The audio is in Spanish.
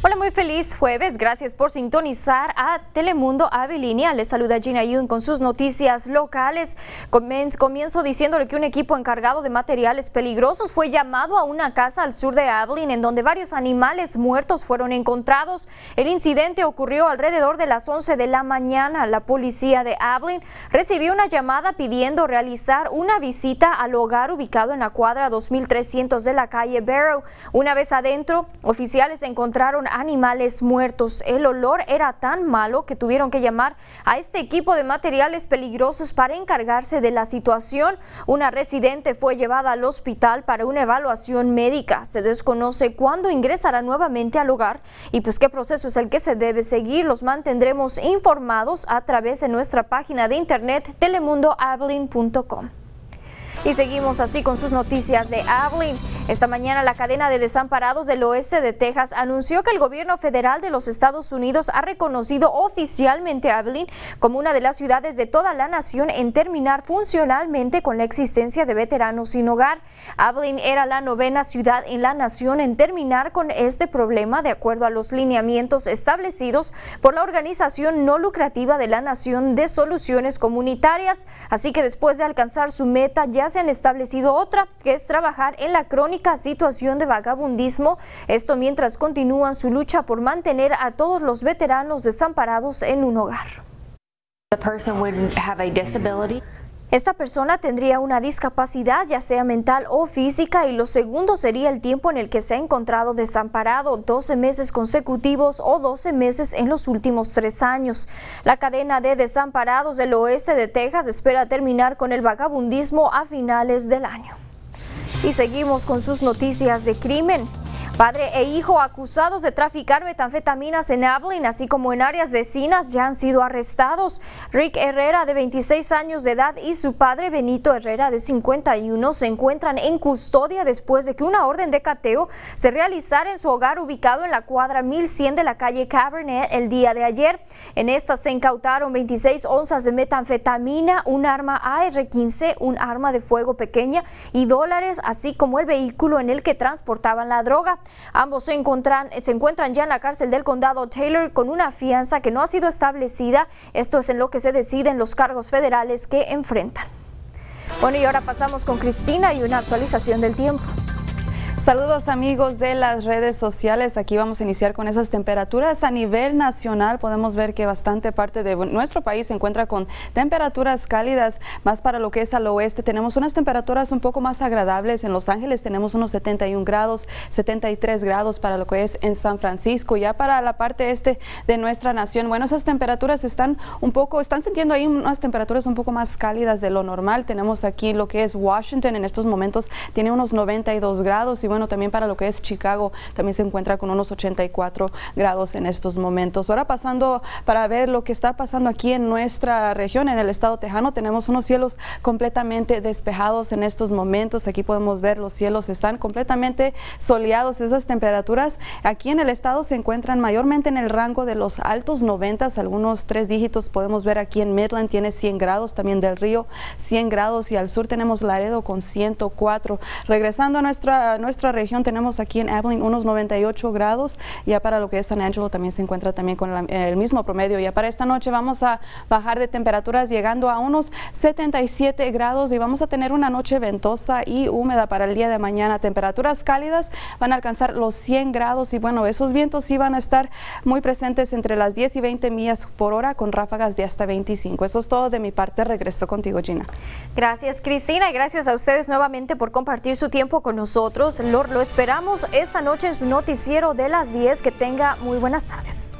Hola, muy feliz jueves. Gracias por sintonizar a Telemundo Avilínea. Les saluda Gina Yun con sus noticias locales. Comienzo diciéndole que un equipo encargado de materiales peligrosos fue llamado a una casa al sur de Abilene, en donde varios animales muertos fueron encontrados. El incidente ocurrió alrededor de las 11 de la mañana. La policía de Abilene recibió una llamada pidiendo realizar una visita al hogar ubicado en la cuadra 2300 de la calle Barrow. Una vez adentro, oficiales encontraron animales muertos. El olor era tan malo que tuvieron que llamar a este equipo de materiales peligrosos para encargarse de la situación. Una residente fue llevada al hospital para una evaluación médica. Se desconoce cuándo ingresará nuevamente al hogar y pues qué proceso es el que se debe seguir. Los mantendremos informados a través de nuestra página de internet telemundoavlin.com. Y seguimos así con sus noticias de Ablin. Esta mañana la cadena de desamparados del oeste de Texas anunció que el gobierno federal de los Estados Unidos ha reconocido oficialmente a Abilene como una de las ciudades de toda la nación en terminar funcionalmente con la existencia de veteranos sin hogar. Abilene era la novena ciudad en la nación en terminar con este problema de acuerdo a los lineamientos establecidos por la organización no lucrativa de la Nación de Soluciones Comunitarias. Así que después de alcanzar su meta ya se han establecido otra, que es trabajar en la crónica situación de vagabundismo, esto mientras continúan su lucha por mantener a todos los veteranos desamparados en un hogar. The person esta persona tendría una discapacidad ya sea mental o física y lo segundo sería el tiempo en el que se ha encontrado desamparado, 12 meses consecutivos o 12 meses en los últimos tres años. La cadena de desamparados del oeste de Texas espera terminar con el vagabundismo a finales del año. Y seguimos con sus noticias de crimen. Padre e hijo acusados de traficar metanfetaminas en Ablin, así como en áreas vecinas, ya han sido arrestados. Rick Herrera, de 26 años de edad, y su padre Benito Herrera, de 51, se encuentran en custodia después de que una orden de cateo se realizara en su hogar ubicado en la cuadra 1100 de la calle Cabernet el día de ayer. En esta se incautaron 26 onzas de metanfetamina, un arma AR-15, un arma de fuego pequeña y dólares, así como el vehículo en el que transportaban la droga. Ambos se encuentran, se encuentran ya en la cárcel del condado Taylor con una fianza que no ha sido establecida. Esto es en lo que se deciden los cargos federales que enfrentan. Bueno, y ahora pasamos con Cristina y una actualización del tiempo. Saludos amigos de las redes sociales, aquí vamos a iniciar con esas temperaturas a nivel nacional, podemos ver que bastante parte de nuestro país se encuentra con temperaturas cálidas, más para lo que es al oeste, tenemos unas temperaturas un poco más agradables, en Los Ángeles tenemos unos 71 grados, 73 grados para lo que es en San Francisco, ya para la parte este de nuestra nación, bueno esas temperaturas están un poco, están sintiendo ahí unas temperaturas un poco más cálidas de lo normal, tenemos aquí lo que es Washington en estos momentos, tiene unos 92 grados y también para lo que es Chicago, también se encuentra con unos 84 grados en estos momentos. Ahora pasando para ver lo que está pasando aquí en nuestra región, en el estado tejano, tenemos unos cielos completamente despejados en estos momentos. Aquí podemos ver los cielos están completamente soleados. Esas temperaturas aquí en el estado se encuentran mayormente en el rango de los altos 90, algunos tres dígitos podemos ver aquí en Midland tiene 100 grados, también del río 100 grados y al sur tenemos Laredo con 104. Regresando a nuestra, a región tenemos aquí en Abilene unos 98 grados, ya para lo que es San Angelo también se encuentra también con el mismo promedio. Ya para esta noche vamos a bajar de temperaturas llegando a unos 77 grados y vamos a tener una noche ventosa y húmeda para el día de mañana. Temperaturas cálidas van a alcanzar los 100 grados y bueno, esos vientos sí van a estar muy presentes entre las 10 y 20 millas por hora con ráfagas de hasta 25. Eso es todo de mi parte. Regreso contigo, Gina. Gracias, Cristina, y gracias a ustedes nuevamente por compartir su tiempo con nosotros. Lo, esperamos esta noche en su noticiero de las 10. Que tenga muy buenas tardes.